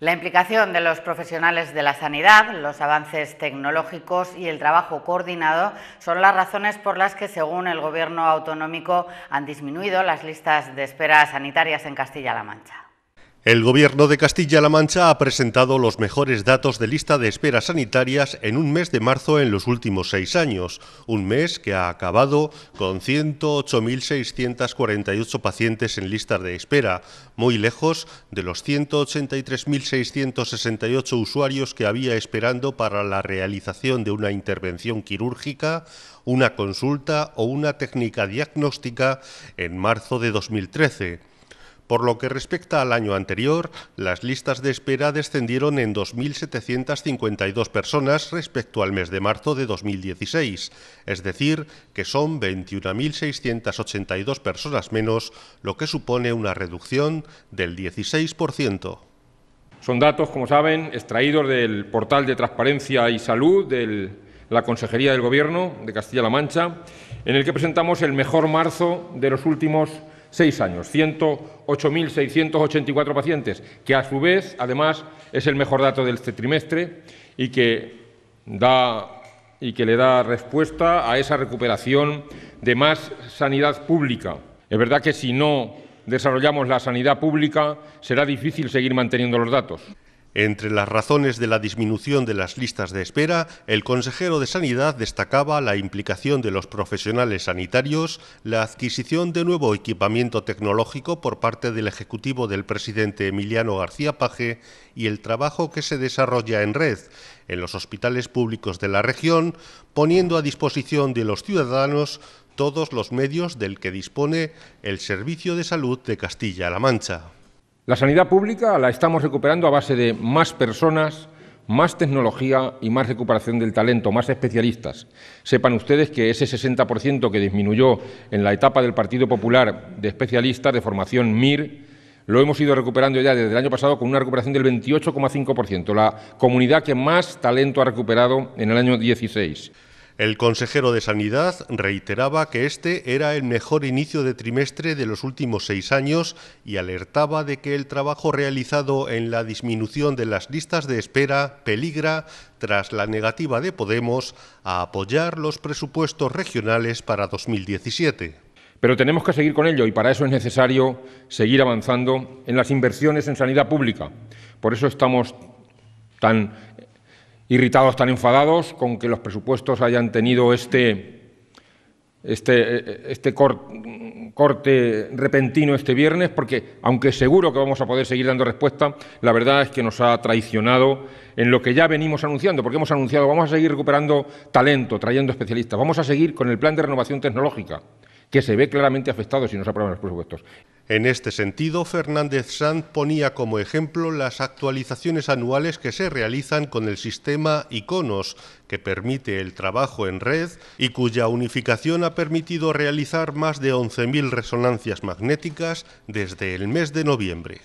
La implicación de los profesionales de la sanidad, los avances tecnológicos y el trabajo coordinado son las razones por las que, según el Gobierno autonómico, han disminuido las listas de espera sanitarias en Castilla-La Mancha. El Gobierno de Castilla-La Mancha ha presentado los mejores datos de lista de esperas sanitarias en un mes de marzo en los últimos seis años, un mes que ha acabado con 108.648 pacientes en lista de espera, muy lejos de los 183.668 usuarios que había esperando para la realización de una intervención quirúrgica, una consulta o una técnica diagnóstica en marzo de 2013. Por lo que respecta al año anterior, las listas de espera descendieron en 2.752 personas respecto al mes de marzo de 2016, es decir, que son 21.682 personas menos, lo que supone una reducción del 16%. Son datos, como saben, extraídos del portal de transparencia y salud de la Consejería del Gobierno de Castilla-La Mancha, en el que presentamos el mejor marzo de los últimos seis años, 108.684 pacientes, que a su vez, además, es el mejor dato de este trimestre y que, y que le da respuesta a esa recuperación de más sanidad pública. Es verdad que si no desarrollamos la sanidad pública, será difícil seguir manteniendo los datos. Entre las razones de la disminución de las listas de espera, el consejero de Sanidad destacaba la implicación de los profesionales sanitarios, la adquisición de nuevo equipamiento tecnológico por parte del Ejecutivo del presidente Emiliano García Paje y el trabajo que se desarrolla en red en los hospitales públicos de la región, poniendo a disposición de los ciudadanos todos los medios del que dispone el Servicio de Salud de Castilla-La Mancha. La sanidad pública la estamos recuperando a base de más personas, más tecnología y más recuperación del talento, más especialistas. Sepan ustedes que ese 60% que disminuyó en la etapa del Partido Popular de especialistas de formación MIR, lo hemos ido recuperando ya desde el año pasado con una recuperación del 28,5%, la comunidad que más talento ha recuperado en el año 16. El consejero de Sanidad reiteraba que este era el mejor inicio de trimestre de los últimos seis años y alertaba de que el trabajo realizado en la disminución de las listas de espera peligra, tras la negativa de Podemos, a apoyar los presupuestos regionales para 2017. Pero tenemos que seguir con ello y para eso es necesario seguir avanzando en las inversiones en sanidad pública. Por eso estamos tan irritados, tan enfadados con que los presupuestos hayan tenido este, este, este corte repentino este viernes, porque aunque seguro que vamos a poder seguir dando respuesta, la verdad es que nos ha traicionado en lo que ya venimos anunciando, porque hemos anunciado, vamos a seguir recuperando talento, trayendo especialistas, vamos a seguir con el plan de renovación tecnológica, que se ve claramente afectado si no se aprueban los presupuestos. En este sentido, Fernández Sanz ponía como ejemplo las actualizaciones anuales que se realizan con el sistema Iconos, que permite el trabajo en red y cuya unificación ha permitido realizar más de 11.000 resonancias magnéticas desde el mes de noviembre.